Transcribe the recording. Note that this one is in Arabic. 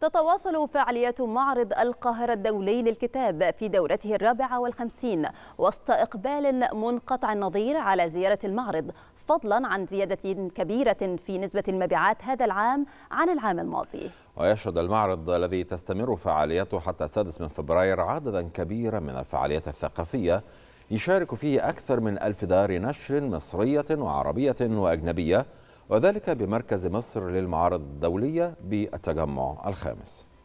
تتواصل فعاليات معرض القاهرة الدولي للكتاب في دورته الرابعة والخمسين وسط إقبال منقطع النظير على زيارة المعرض فضلا عن زيادة كبيرة في نسبة المبيعات هذا العام عن العام الماضي ويشهد المعرض الذي تستمر فعاليته حتى السادس من فبراير عددا كبيرا من الفعاليات الثقافية يشارك فيه أكثر من ألف دار نشر مصرية وعربية وأجنبية وذلك بمركز مصر للمعارض الدولية بالتجمع الخامس